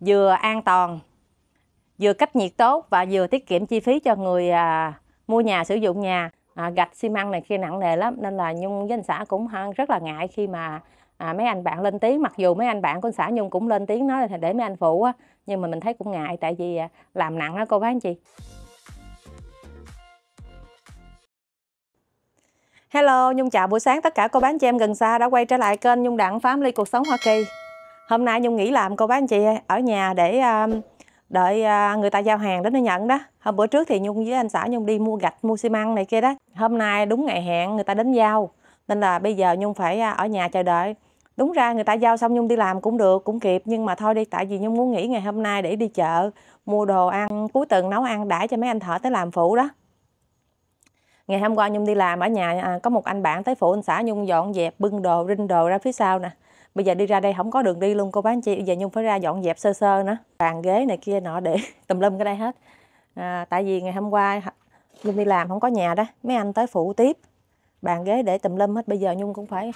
vừa an toàn, vừa cách nhiệt tốt và vừa tiết kiệm chi phí cho người à, mua nhà sử dụng nhà. À, gạch xi măng này khi nặng nề lắm nên là Nhung với anh xã cũng rất là ngại khi mà à, mấy anh bạn lên tiếng mặc dù mấy anh bạn của anh xã Nhung cũng lên tiếng nói là để mấy anh phụ á nhưng mà mình thấy cũng ngại tại vì à, làm nặng đó cô bác anh chị. Hello, Nhung chào buổi sáng tất cả cô bán chị em gần xa đã quay trở lại kênh Nhung Đặng ly Cuộc Sống Hoa Kỳ hôm nay nhung nghỉ làm cô bác anh chị ở nhà để à, đợi à, người ta giao hàng đến nó nhận đó hôm bữa trước thì nhung với anh xã nhung đi mua gạch mua xi măng này kia đó hôm nay đúng ngày hẹn người ta đến giao nên là bây giờ nhung phải à, ở nhà chờ đợi đúng ra người ta giao xong nhung đi làm cũng được cũng kịp nhưng mà thôi đi tại vì nhung muốn nghỉ ngày hôm nay để đi chợ mua đồ ăn cuối tuần nấu ăn đãi cho mấy anh thợ tới làm phụ đó ngày hôm qua nhung đi làm ở nhà à, có một anh bạn tới phụ anh xã nhung dọn dẹp bưng đồ rinh đồ ra phía sau nè bây giờ đi ra đây không có đường đi luôn cô bán chị bây giờ nhung phải ra dọn dẹp sơ sơ nữa bàn ghế này kia nọ để tùm lum cái đây hết à, tại vì ngày hôm qua nhung đi làm không có nhà đó mấy anh tới phụ tiếp bàn ghế để tùm lum hết bây giờ nhung cũng phải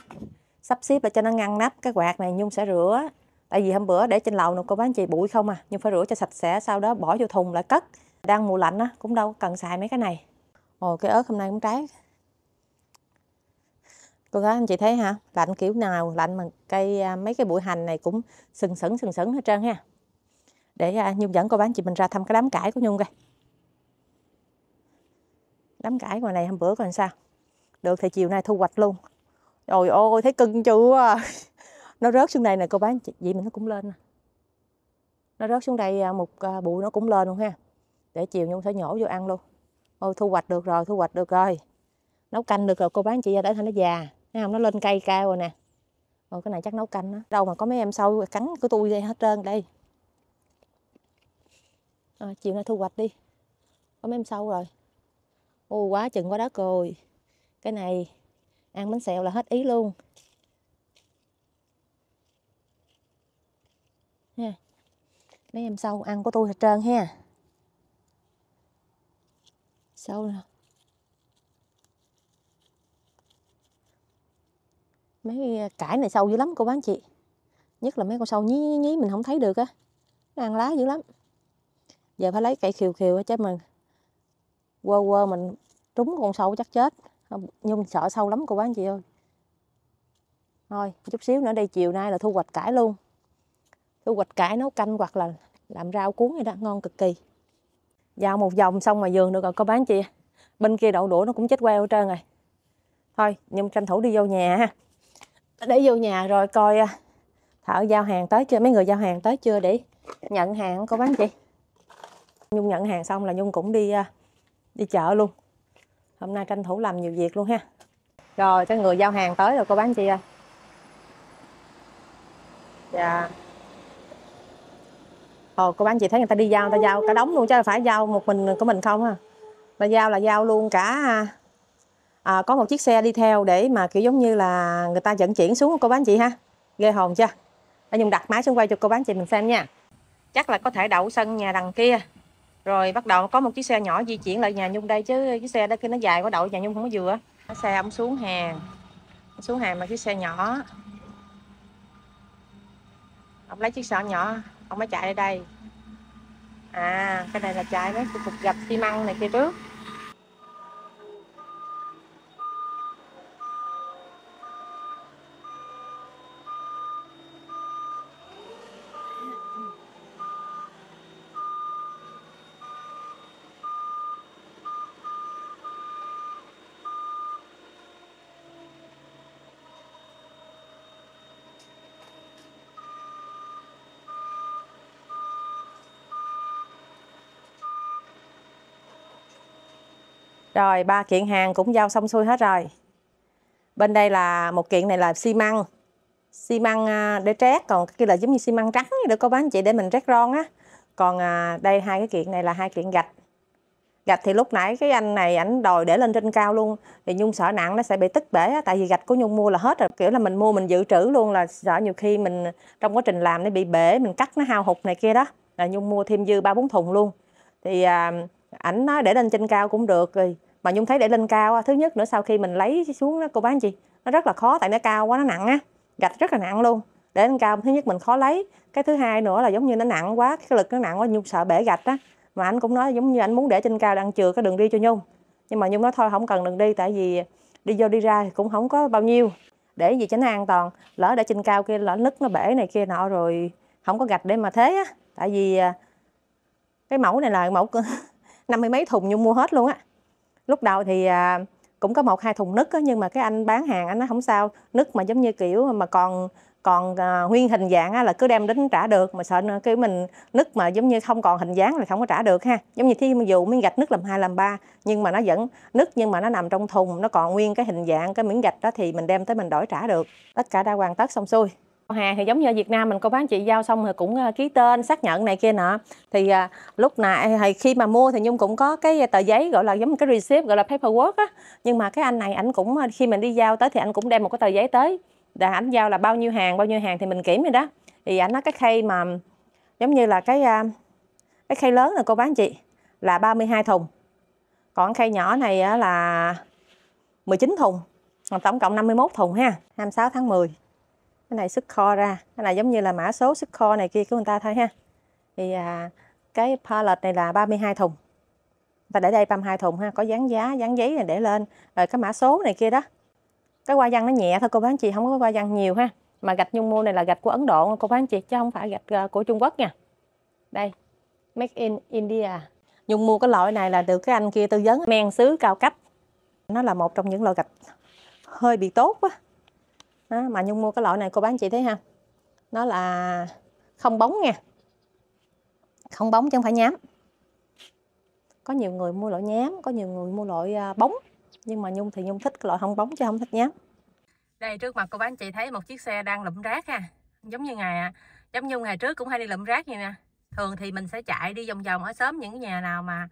sắp xếp để cho nó ngăn nắp cái quạt này nhung sẽ rửa tại vì hôm bữa để trên lầu nè cô bán chị bụi không à nhưng phải rửa cho sạch sẽ sau đó bỏ vô thùng lại cất đang mùa lạnh á cũng đâu cần xài mấy cái này ồ cái ớt hôm nay cũng trái cô gái anh chị thấy ha lạnh kiểu nào lạnh mà cây à, mấy cái bụi hành này cũng sừng sững sừng sững hết trơn ha để à, nhung dẫn cô bán chị mình ra thăm cái đám cải của nhung coi đám cải ngoài này hôm bữa còn sao được thì chiều nay thu hoạch luôn rồi ôi thấy cưng chưa nó rớt xuống đây nè cô bán chị vậy mình nó cũng lên nó rớt xuống đây à, một bụi nó cũng lên luôn ha để chiều nhung sẽ nhổ vô ăn luôn ôi thu hoạch được rồi thu hoạch được rồi nấu canh được rồi cô bán chị ra để thành nó già thấy không nó lên cây cao rồi nè rồi cái này chắc nấu canh đó. đâu mà có mấy em sâu cắn của tôi đây hết trơn đây à, chiều nay thu hoạch đi có mấy em sâu rồi ô quá chừng quá đất rồi cái này ăn bánh xèo là hết ý luôn nha mấy em sâu ăn của tôi hết trơn ha sâu nào mấy cải này sâu dữ lắm cô bán chị nhất là mấy con sâu nhí nhí, nhí mình không thấy được á nó ăn lá dữ lắm giờ phải lấy cây khiều khiều chứ mình quơ quơ mình trúng con sâu chắc chết nhưng sợ sâu lắm cô bán chị ơi thôi chút xíu nữa đây chiều nay là thu hoạch cải luôn thu hoạch cải nấu canh hoặc là làm rau cuốn vậy đó ngon cực kỳ dạo một vòng xong ngoài vườn được rồi cô bán chị bên kia đậu đũa nó cũng chết queo hết trơn rồi thôi nhưng tranh thủ đi vô nhà ha để vô nhà rồi coi à, thợ giao hàng tới chưa mấy người giao hàng tới chưa để nhận hàng cô bán chị nhung nhận hàng xong là nhung cũng đi à, đi chợ luôn hôm nay tranh thủ làm nhiều việc luôn ha rồi cái người giao hàng tới rồi cô bán chị ơi dạ ồ cô bán chị thấy người ta đi giao người ta giao cả đống luôn chứ phải giao một mình của mình không à mà giao là giao luôn cả à, à, có một chiếc xe đi theo để mà kiểu giống như là người ta dẫn chuyển xuống cô bán chị ha ghê hồn chưa anh nhung đặt máy xuống quay cho cô bán chị mình xem nha chắc là có thể đậu sân nhà đằng kia rồi bắt đầu có một chiếc xe nhỏ di chuyển lại nhà nhung đây chứ chiếc xe đó kia nó dài quá đậu nhà nhung không có vừa xe ông xuống hàng xuống hàng mà chiếc xe nhỏ ông lấy chiếc xe nhỏ ông mới chạy ra đây à cái này là chạy mấy cục gạch xi măng này kia trước Rồi ba kiện hàng cũng giao xong xuôi hết rồi. Bên đây là một kiện này là xi măng. Xi măng à, để trét còn cái kia là giống như xi măng trắng để cô bán chị để mình trét ron á. Còn à, đây hai cái kiện này là hai kiện gạch. Gạch thì lúc nãy cái anh này ảnh đòi để lên trên cao luôn thì Nhung sợ nặng nó sẽ bị tích bể á, tại vì gạch của Nhung mua là hết rồi kiểu là mình mua mình dự trữ luôn là sợ nhiều khi mình trong quá trình làm nó bị bể mình cắt nó hao hụt này kia đó là Nhung mua thêm dư ba bốn thùng luôn thì à, ảnh nói để lên trên cao cũng được rồi mà nhung thấy để lên cao thứ nhất nữa sau khi mình lấy xuống đó cô bán chị nó rất là khó tại nó cao quá nó nặng á gạch rất là nặng luôn để lên cao thứ nhất mình khó lấy cái thứ hai nữa là giống như nó nặng quá cái lực nó nặng quá nhung sợ bể gạch á mà anh cũng nói giống như anh muốn để trên cao đang chừa cái đường đi cho nhung nhưng mà nhung nói thôi không cần đường đi tại vì đi vô đi ra thì cũng không có bao nhiêu để gì cho nó an toàn lỡ để trên cao kia lỡ nứt nó bể này kia nọ rồi không có gạch để mà thế á tại vì à, cái mẫu này là mẫu năm mươi mấy thùng nhung mua hết luôn á lúc đầu thì à, cũng có một hai thùng nứt á, nhưng mà cái anh bán hàng anh nói không sao nứt mà giống như kiểu mà còn còn à, nguyên hình dạng á, là cứ đem đến trả được mà sợ cái mình nứt mà giống như không còn hình dáng là không có trả được ha giống như thí dụ miếng gạch nứt làm hai làm ba nhưng mà nó vẫn nứt nhưng mà nó nằm trong thùng nó còn nguyên cái hình dạng cái miếng gạch đó thì mình đem tới mình đổi trả được tất cả đã hoàn tất xong xuôi hàng thì giống như ở Việt Nam mình cô bán chị giao xong rồi cũng ờ, ký tên xác nhận này kia nọ thì à, lúc nãy ờ, thì khi mà mua thì Nhung cũng có cái tờ giấy gọi là giống cái receipt gọi là paperwork á nhưng mà cái anh này anh cũng khi mình đi giao tới thì anh cũng đem một cái tờ giấy tới để anh giao là bao nhiêu hàng bao nhiêu hàng thì mình kiểm rồi đó thì anh nói cái khay mà giống như là cái cái khay lớn là cô bán chị là 32 thùng còn khay nhỏ này là 19 thùng tổng cộng 51 thùng ha 26 tháng 10 cái này sức kho ra cái này giống như là mã số sức kho này kia của người ta thôi ha thì à, cái pallet này là 32 thùng và để đây 32 thùng ha có dán giá dán giấy này để lên rồi cái mã số này kia đó cái hoa văn nó nhẹ thôi cô bán chị không có hoa văn nhiều ha mà gạch nhung mua này là gạch của Ấn Độ cô bán chị chứ không phải gạch à, của Trung Quốc nha đây make in India nhung mua cái loại này là được cái anh kia tư vấn men sứ cao cấp nó là một trong những loại gạch hơi bị tốt quá đó, mà nhung mua cái loại này cô bán chị thấy ha nó là không bóng nha không bóng chứ không phải nhám có nhiều người mua loại nhám có nhiều người mua loại à, bóng nhưng mà nhung thì nhung thích cái loại không bóng chứ không thích nhám đây trước mặt cô bán chị thấy một chiếc xe đang lụm rác ha giống như ngày à, giống như ngày trước cũng hay đi lụm rác như nè thường thì mình sẽ chạy đi vòng vòng ở sớm những nhà nào mà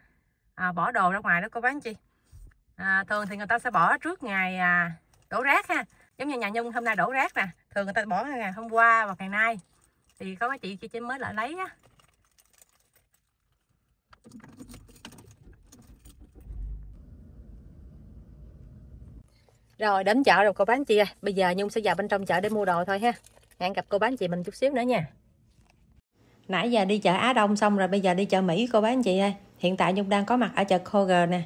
à, bỏ đồ ra ngoài đó cô bán chị à, thường thì người ta sẽ bỏ trước ngày à, đổ rác ha giống như nhà nhung hôm nay đổ rác nè thường người ta bỏ ngày hôm qua và ngày nay thì có cái chị kia mới lại lấy á Rồi đến chợ rồi cô bán chị ơi Bây giờ Nhung sẽ vào bên trong chợ để mua đồ thôi ha Hẹn gặp cô bán chị mình chút xíu nữa nha Nãy giờ đi chợ Á Đông xong rồi Bây giờ đi chợ Mỹ cô bán chị ơi Hiện tại Nhung đang có mặt ở chợ Kroger nè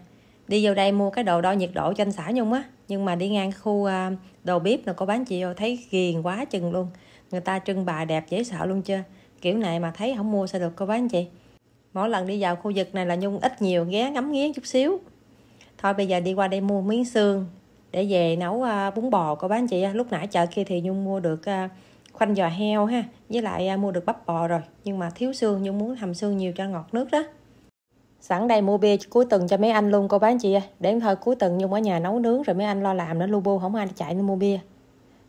đi vô đây mua cái đồ đo nhiệt độ cho anh xã nhung á nhưng mà đi ngang khu à, đồ bếp là cô bán chị vô thấy ghiền quá chừng luôn người ta trưng bà đẹp dễ sợ luôn chưa kiểu này mà thấy không mua sao được cô bán chị mỗi lần đi vào khu vực này là nhung ít nhiều ghé ngắm nghía chút xíu thôi bây giờ đi qua đây mua miếng xương để về nấu à, bún bò cô bán chị lúc nãy chợ kia thì nhung mua được à, khoanh giò heo ha với lại mua được bắp bò rồi nhưng mà thiếu xương nhung muốn hầm xương nhiều cho ngọt nước đó sẵn đây mua bia cuối tuần cho mấy anh luôn cô bán chị ơi đến thôi cuối tuần nhung ở nhà nấu nướng rồi mấy anh lo làm nữa lu bu không ai chạy nên mua bia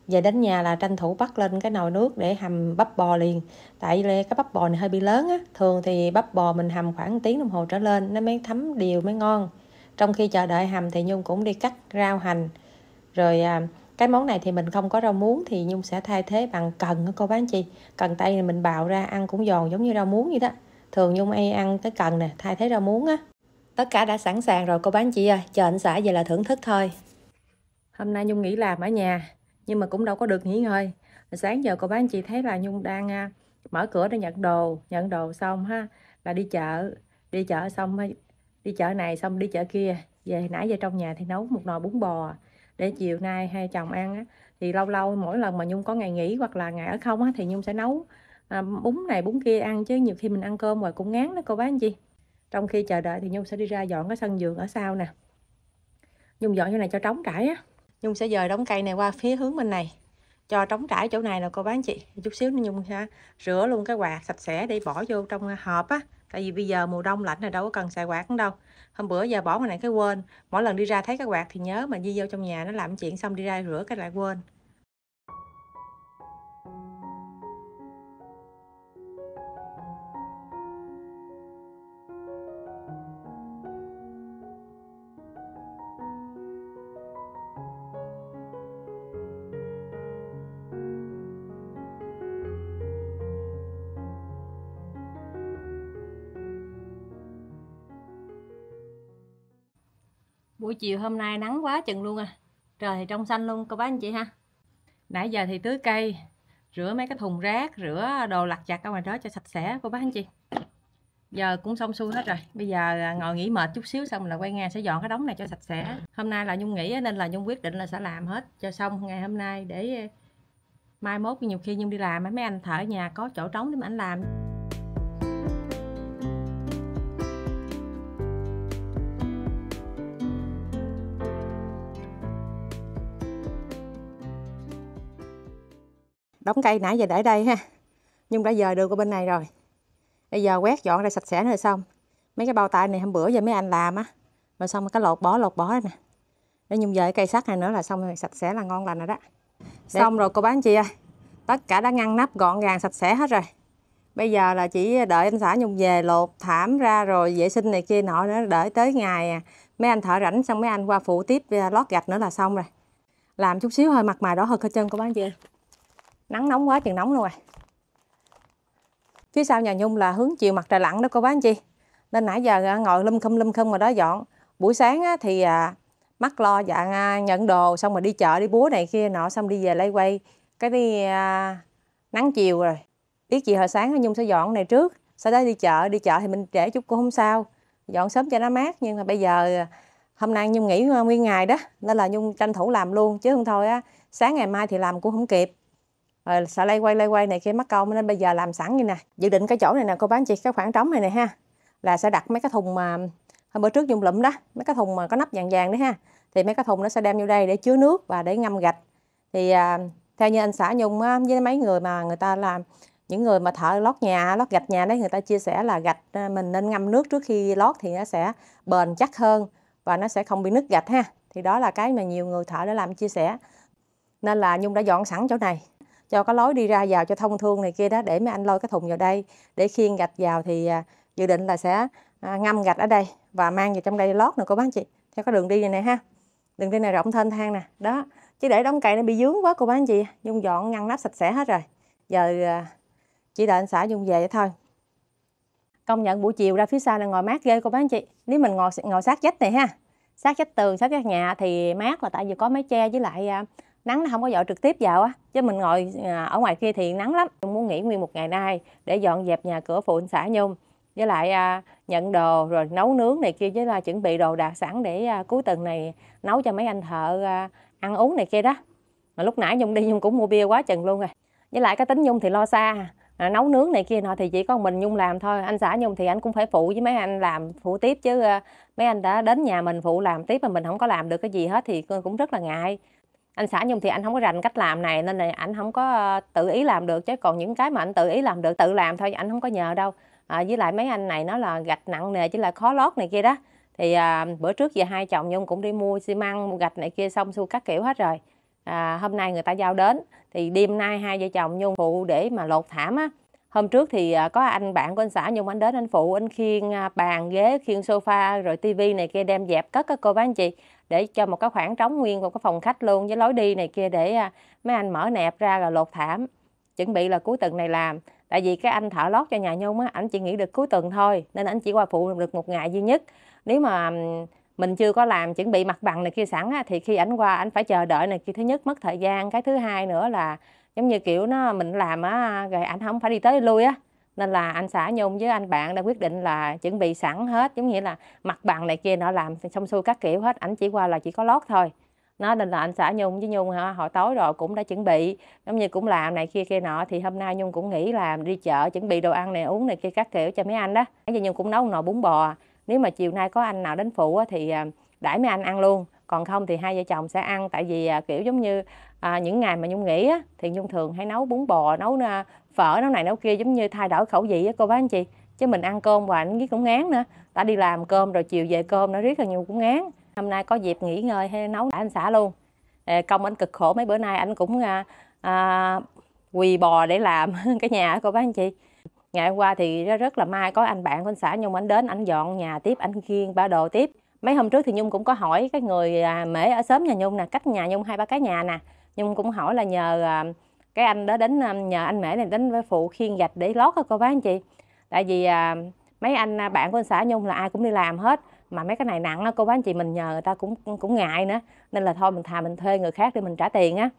về đến nhà là tranh thủ bắt lên cái nồi nước để hầm bắp bò liền tại cái bắp bò này hơi bị lớn á thường thì bắp bò mình hầm khoảng tiếng đồng hồ trở lên nó mới thấm đều mới ngon trong khi chờ đợi hầm thì nhung cũng đi cắt rau hành rồi à, cái món này thì mình không có rau muống thì nhung sẽ thay thế bằng cần cô bán chị cần tây mình bào ra ăn cũng giòn giống như rau muống vậy đó thường nhung ai ăn cái cần nè thay thế rau muống á tất cả đã sẵn sàng rồi cô bán chị ơi chờ anh xã về là thưởng thức thôi hôm nay nhung nghỉ làm ở nhà nhưng mà cũng đâu có được nghỉ ngơi sáng giờ cô bán chị thấy là nhung đang à, mở cửa để nhận đồ nhận đồ xong ha là đi chợ đi chợ xong đi chợ này xong đi chợ kia về nãy về trong nhà thì nấu một nồi bún bò để chiều nay hai chồng ăn á thì lâu lâu mỗi lần mà nhung có ngày nghỉ hoặc là ngày ở không á thì nhung sẽ nấu à, bún này bún kia ăn chứ nhiều khi mình ăn cơm ngoài cũng ngán đó cô bác anh chị trong khi chờ đợi thì nhung sẽ đi ra dọn cái sân vườn ở sau nè nhung dọn như này cho trống trải á nhung sẽ dời đống cây này qua phía hướng bên này cho trống trải chỗ này là cô bán chị chút xíu nhung ha rửa luôn cái quạt sạch sẽ để bỏ vô trong hộp á tại vì bây giờ mùa đông lạnh này đâu có cần xài quạt nữa đâu hôm bữa giờ bỏ cái này cái quên mỗi lần đi ra thấy cái quạt thì nhớ mà đi vô trong nhà nó làm chuyện xong đi ra rửa cái lại quên buổi chiều hôm nay nắng quá chừng luôn à trời thì trong xanh luôn cô bác anh chị ha nãy giờ thì tưới cây rửa mấy cái thùng rác rửa đồ lặt chặt ở ngoài đó cho sạch sẽ cô bác anh chị giờ cũng xong xuôi hết rồi bây giờ à, ngồi nghỉ mệt chút xíu xong là quay ngang sẽ dọn cái đống này cho sạch sẽ hôm nay là nhung nghỉ nên là nhung quyết định là sẽ làm hết cho xong ngày hôm nay để à, mai mốt nhiều khi nhung đi làm mấy anh thở nhà có chỗ trống để mà anh làm đóng cây nãy giờ để đây ha nhưng đã giờ được qua bên này rồi bây giờ quét dọn ra sạch sẽ rồi xong mấy cái bao tay này hôm bữa giờ mấy anh làm á rồi xong cái lột bỏ lột bỏ nè để nhung về cây sắt này nữa là xong rồi sạch sẽ là ngon lành rồi đó để... xong rồi cô bán chị ơi à? tất cả đã ngăn nắp gọn gàng sạch sẽ hết rồi bây giờ là chỉ đợi anh xã nhung về lột thảm ra rồi vệ sinh này kia nọ nữa đợi tới ngày à, mấy anh thợ rảnh xong mấy anh qua phụ tiếp à, lót gạch nữa là xong rồi làm chút xíu hơi mặt mày đó hơi cơ chân cô bán chị ơi nắng nóng quá chừng nóng luôn rồi phía sau nhà nhung là hướng chiều mặt trời lặn đó cô bác anh chị nên nãy giờ à, ngồi lum khum lum khum rồi đó dọn buổi sáng thì à, mắc lo dạ nhận đồ xong rồi đi chợ đi búa này kia nọ xong đi về lấy quay cái đi nắng chiều rồi biết gì hồi sáng nhung sẽ dọn này trước sau đó đi chợ đi chợ thì mình trễ chút cũng không sao dọn sớm cho nó mát nhưng mà bây giờ hôm nay nhung nghỉ nguyên ngày đó nên là nhung tranh thủ làm luôn chứ không thôi á sáng ngày mai thì làm cũng không kịp rồi xả lay quay lay quay này kia mắc công nên bây giờ làm sẵn như nè dự định cái chỗ này nè cô bán chị cái khoảng trống này nè ha là sẽ đặt mấy cái thùng mà hôm bữa trước dùng lụm đó mấy cái thùng mà có nắp vàng vàng đấy ha thì mấy cái thùng nó sẽ đem vô đây để chứa nước và để ngâm gạch thì à, theo như anh xã nhung á, với mấy người mà người ta làm những người mà thợ lót nhà lót gạch nhà đấy người ta chia sẻ là gạch à, mình nên ngâm nước trước khi lót thì nó sẽ bền chắc hơn và nó sẽ không bị nứt gạch ha thì đó là cái mà nhiều người thợ đã làm chia sẻ nên là nhung đã dọn sẵn chỗ này cho cái lối đi ra vào cho thông thương này kia đó để mấy anh lôi cái thùng vào đây để khiên gạch vào thì à, dự định là sẽ à, ngâm gạch ở đây và mang vào trong đây lót nè cô bác chị theo cái đường đi này nè ha đường đi này rộng thênh thang nè đó chứ để đóng cậy nó bị dướng quá cô bác anh chị dung dọn ngăn nắp sạch sẽ hết rồi giờ à, chỉ đợi anh xã dung về thôi công nhận buổi chiều ra phía sau là ngồi mát ghê cô bác anh chị nếu mình ngồi ngồi sát vách này ha sát vách tường sát vách nhà thì mát là tại vì có mái che với lại nắng nó không có dọn trực tiếp vào á chứ mình ngồi à, ở ngoài kia thì nắng lắm mình muốn nghỉ nguyên một ngày nay để dọn dẹp nhà cửa phụ anh xã nhung với lại à, nhận đồ rồi nấu nướng này kia với là chuẩn bị đồ đạc sẵn để à, cuối tuần này nấu cho mấy anh thợ à, ăn uống này kia đó mà lúc nãy nhung đi nhung cũng mua bia quá chừng luôn rồi với lại cái tính nhung thì lo xa à, nấu nướng này kia nọ thì chỉ có mình nhung làm thôi anh xã nhung thì anh cũng phải phụ với mấy anh làm phụ tiếp chứ à, mấy anh đã đến nhà mình phụ làm tiếp mà mình không có làm được cái gì hết thì cũng rất là ngại anh xã nhung thì anh không có rành cách làm này nên là anh không có ờ, tự ý làm được chứ còn những cái mà anh tự ý làm được tự làm thôi anh không có nhờ đâu à, với lại mấy anh này nó là gạch nặng nề chứ là khó lót này kia đó thì à, bữa trước giờ hai chồng nhung cũng đi mua xi măng gạch này kia xong xuôi các kiểu hết rồi à, hôm nay người ta giao đến thì đêm nay hai vợ chồng nhung phụ để mà lột thảm á hôm trước thì có anh bạn của anh xã nhung anh đến anh phụ anh khiêng bàn ghế khiêng sofa rồi tivi này kia đem dẹp cất các cô bác anh chị để cho một cái khoảng trống nguyên của cái phòng khách luôn với lối đi này kia để à, mấy anh mở nẹp ra rồi lột thảm chuẩn bị là cuối tuần này làm tại vì cái anh thợ lót cho nhà nhung á ảnh chỉ nghỉ được cuối tuần thôi nên ảnh chỉ qua phụ được một ngày duy nhất nếu mà mình chưa có làm chuẩn bị mặt bằng này kia sẵn á, thì khi ảnh qua ảnh phải chờ đợi này kia thứ nhất mất thời gian cái thứ hai nữa là giống như kiểu nó mình làm á rồi ảnh không phải đi tới lui á nên là anh xã nhung với anh bạn đã quyết định là chuẩn bị sẵn hết giống như là mặt bằng này kia nọ làm xong xuôi các kiểu hết ảnh chỉ qua là chỉ có lót thôi nó nên là anh xã nhung với nhung hả hồi tối rồi cũng đã chuẩn bị giống như cũng làm này kia kia nọ thì hôm nay nhung cũng nghĩ làm đi chợ chuẩn bị đồ ăn này uống này kia các kiểu cho mấy anh đó bây giờ nhung cũng nấu nồi bún bò nếu mà chiều nay có anh nào đến phụ thì à, đãi mấy anh ăn luôn còn không thì hai vợ chồng sẽ ăn tại vì à, kiểu giống như à, những ngày mà nhung nghỉ á, thì nhung thường hay nấu bún bò nấu à, phở nấu này nấu kia giống như thay đổi khẩu vị á cô bác anh chị chứ mình ăn cơm và anh riết cũng ngán nữa đã đi làm cơm rồi chiều về cơm nó riết là nhung cũng ngán hôm nay có dịp nghỉ ngơi hay nấu anh xã luôn công anh cực khổ mấy bữa nay anh cũng à, à, quỳ bò để làm cái nhà cô bác anh chị ngày hôm qua thì rất là may có anh bạn của anh xã nhung anh đến anh dọn nhà tiếp anh khiêng ba đồ tiếp mấy hôm trước thì nhung cũng có hỏi cái người à, mễ ở xóm nhà nhung nè cách nhà nhung hai ba cái nhà nè nhung cũng hỏi là nhờ à, cái anh đó đến à, nhờ anh mễ này đến với phụ khiên gạch để lót cô bác anh chị tại vì à, mấy anh à, bạn của anh xã nhung là ai cũng đi làm hết mà mấy cái này nặng á cô bác anh chị mình nhờ người ta cũng cũng ngại nữa nên là thôi mình thà mình thuê người khác để mình trả tiền á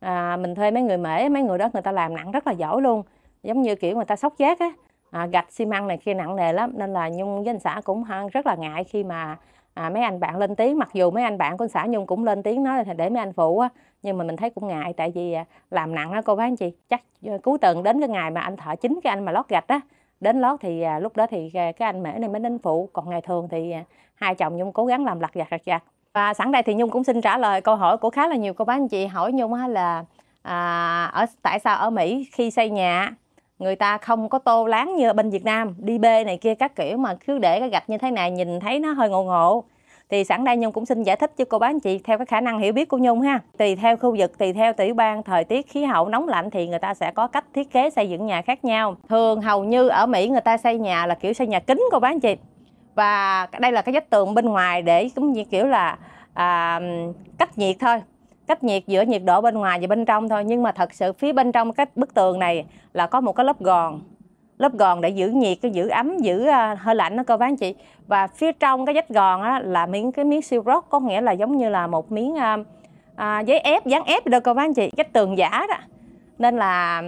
à, mình thuê mấy người mễ mấy người đó người ta làm nặng rất là giỏi luôn giống như kiểu người ta sóc giác á à, gạch xi măng này kia nặng nề lắm nên là nhung với anh xã cũng rất là ngại khi mà à, mấy anh bạn lên tiếng mặc dù mấy anh bạn của anh xã nhung cũng lên tiếng nói là để mấy anh phụ á nhưng mà mình thấy cũng ngại tại vì à, làm nặng á cô bác anh chị chắc ờ, cuối tuần đến cái ngày mà anh thợ chính cái anh mà lót gạch á đến lót thì à, lúc đó thì à, cái anh mễ này mới đến phụ còn ngày thường thì à, hai chồng nhung cố gắng làm lặt gạch lặt gạch và sẵn đây thì nhung cũng xin trả lời câu hỏi của khá là nhiều cô bác anh chị hỏi nhung á là à, ở tại sao ở mỹ khi xây nhà người ta không có tô láng như ở bên Việt Nam đi bê này kia các kiểu mà cứ để cái gạch như thế này nhìn thấy nó hơi ngộ ngộ thì sẵn đây Nhung cũng xin giải thích cho cô bác anh chị theo cái khả năng hiểu biết của Nhung ha tùy theo khu vực tùy theo tiểu bang thời tiết khí hậu nóng lạnh thì người ta sẽ có cách thiết kế xây dựng nhà khác nhau thường hầu như ở Mỹ người ta xây nhà là kiểu xây nhà kính cô bác anh chị và đây là cái vách tường bên ngoài để cũng như kiểu là à, cách nhiệt thôi cách nhiệt giữa nhiệt độ bên ngoài và bên trong thôi nhưng mà thật sự phía bên trong cái bức tường này là có một cái lớp gòn lớp gòn để giữ nhiệt cái giữ ấm giữ ờ, hơi lạnh đó cô bán chị và phía trong cái vách gòn á, là miếng cái miếng siêu rốt có nghĩa là giống như là một miếng à, giấy ép dán ép đâu cô bán chị vách tường giả đó nên là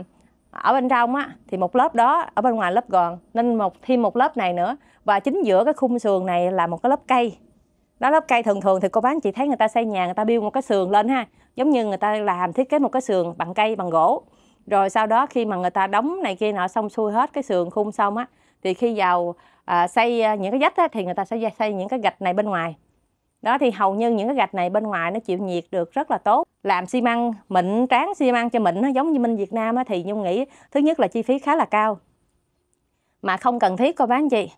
ở bên trong á thì một lớp đó ở bên ngoài lớp gòn nên một thêm một lớp này nữa và chính giữa cái khung sườn này là một cái lớp cây đó lớp cây thường thường thì cô bán chị thấy người ta xây nhà người ta build một cái sườn lên ha giống như người ta làm thiết kế một cái sườn bằng cây bằng gỗ rồi sau đó khi mà người ta đóng này kia nọ xong xuôi hết cái sườn khung xong á thì khi vào à, xây à, những cái vách á, thì người ta sẽ xây những cái gạch này bên ngoài đó thì hầu như những cái gạch này bên ngoài nó chịu nhiệt được rất là tốt làm xi măng mịn tráng xi măng cho mịn nó giống như minh việt nam á, thì nhung nghĩ thứ nhất là chi phí khá là cao mà không cần thiết cô bán chị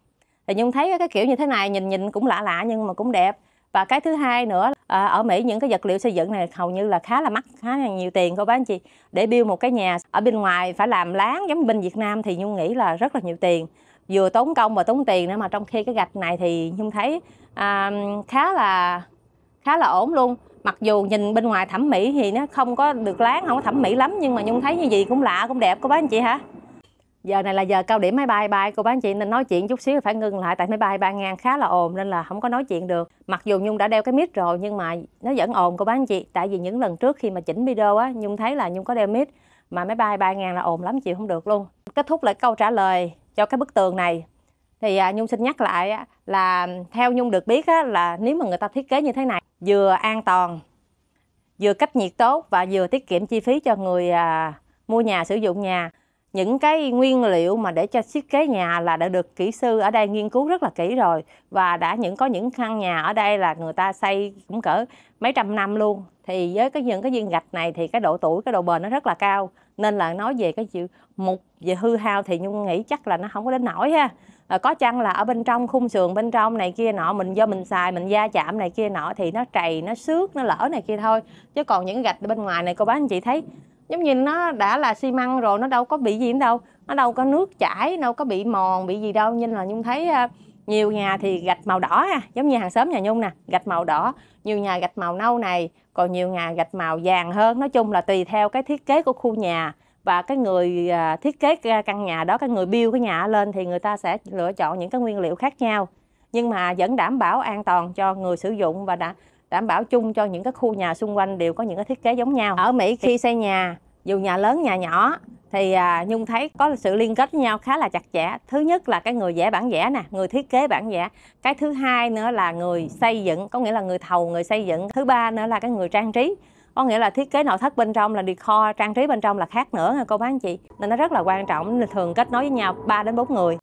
thì nhung thấy cái kiểu như thế này nhìn nhìn cũng lạ lạ nhưng mà cũng đẹp và cái thứ hai nữa à, ở Mỹ những cái vật liệu xây dựng này hầu như là khá là mắc khá là nhiều tiền cô bác anh chị để build một cái nhà ở bên ngoài phải làm láng giống bên Việt Nam thì nhung nghĩ là rất là nhiều tiền vừa tốn công và tốn tiền nữa mà trong khi cái gạch này thì nhung thấy à, khá là khá là ổn luôn mặc dù nhìn bên ngoài thẩm mỹ thì nó không có được láng không có thẩm mỹ lắm nhưng mà nhung thấy như vậy cũng lạ cũng đẹp cô bác anh chị hả giờ này là giờ cao điểm máy bay bay cô bán chị nên nói chuyện chút xíu phải ngưng lại tại máy bay ba ngàn khá là ồn nên là không có nói chuyện được mặc dù nhung đã đeo cái mic rồi nhưng mà nó vẫn ồn cô bán chị tại vì những lần trước khi mà chỉnh video á nhung thấy là nhung có đeo mic mà máy bay ba ngàn là ồn lắm chịu không được luôn kết thúc lại câu trả lời cho cái bức tường này thì à, nhung xin nhắc lại là theo nhung được biết á, là nếu mà người ta thiết kế như thế này vừa an toàn vừa cách nhiệt tốt và vừa tiết kiệm chi phí cho người à, mua nhà sử dụng nhà những cái nguyên liệu mà để cho thiết kế nhà là đã được kỹ sư ở đây nghiên cứu rất là kỹ rồi và đã những có những căn nhà ở đây là người ta xây cũng cỡ mấy trăm năm luôn thì với cái những cái viên gạch này thì cái độ tuổi cái độ bền nó rất là cao nên là nói về cái chịu mục về hư hao thì nhung nghĩ chắc là nó không có đến nổi ha à, có chăng là ở bên trong khung sườn bên trong này kia nọ mình do mình xài mình da chạm này kia nọ thì nó trầy nó xước nó lỡ này kia thôi chứ còn những gạch bên ngoài này cô bác anh chị thấy giống như nó đã là xi măng rồi nó đâu có bị gì đâu nó đâu có nước chảy đâu có bị mòn bị gì đâu nhưng là nhung thấy à, nhiều nhà thì gạch màu đỏ ha giống như hàng xóm nhà nhung nè gạch màu đỏ nhiều nhà gạch màu nâu này còn nhiều nhà gạch màu vàng hơn nói chung là tùy theo cái thiết kế của khu nhà và cái người à, thiết kế à, căn nhà đó cái người build cái nhà lên thì người ta sẽ lựa chọn những cái nguyên liệu khác nhau nhưng mà vẫn đảm bảo an toàn cho người sử dụng và đã đảm bảo chung cho những cái khu nhà xung quanh đều có những cái thiết kế giống nhau ở mỹ khi xây nhà dù nhà lớn nhà nhỏ thì à, nhung thấy có sự liên kết với nhau khá là chặt chẽ thứ nhất là cái người vẽ bản vẽ nè người thiết kế bản vẽ cái thứ hai nữa là người xây dựng có nghĩa là người thầu người xây dựng thứ ba nữa là cái người trang trí có nghĩa là thiết kế nội thất bên trong là đi kho, trang trí bên trong là khác nữa nha cô bác anh chị nên nó rất là quan trọng thường kết nối với nhau 3 đến 4 người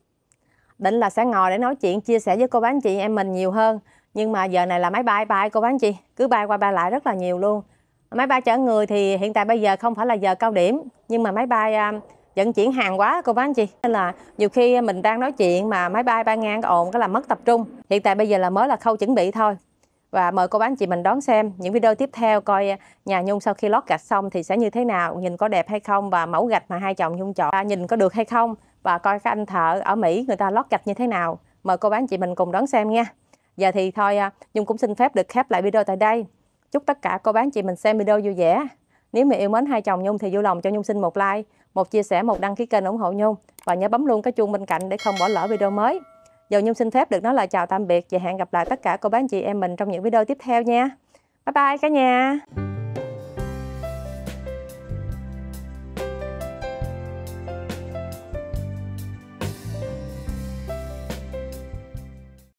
định là sẽ ngồi để nói chuyện chia sẻ với cô bác anh chị em mình nhiều hơn nhưng mà giờ này là máy bay bay cô bán chị cứ bay qua bay lại rất là nhiều luôn máy bay chở người thì hiện tại bây giờ không phải là giờ cao điểm nhưng mà máy bay à, vận chuyển hàng quá cô bán chị nên là nhiều khi mình đang nói chuyện mà máy bay bay ngang ồn cái là mất tập trung hiện tại bây giờ là mới là khâu chuẩn bị thôi và mời cô bán chị mình đón xem những video tiếp theo coi à, nhà nhung sau khi lót gạch xong thì sẽ như thế nào nhìn có đẹp hay không và mẫu gạch mà hai chồng nhung chọn à, nhìn có được hay không và coi các anh thợ ở mỹ người ta lót gạch như thế nào mời cô bán chị mình cùng đón xem nha Giờ thì thôi à, Nhung cũng xin phép được khép lại video tại đây. Chúc tất cả cô bán chị mình xem video vui vẻ. Nếu mà yêu mến hai chồng Nhung thì vui lòng cho Nhung xin một like, một chia sẻ, một đăng ký kênh ủng hộ Nhung và nhớ bấm luôn cái chuông bên cạnh để không bỏ lỡ video mới. Giờ Nhung xin phép được nói lời chào tạm biệt và hẹn gặp lại tất cả cô bán chị em mình trong những video tiếp theo nha. Bye bye cả nhà.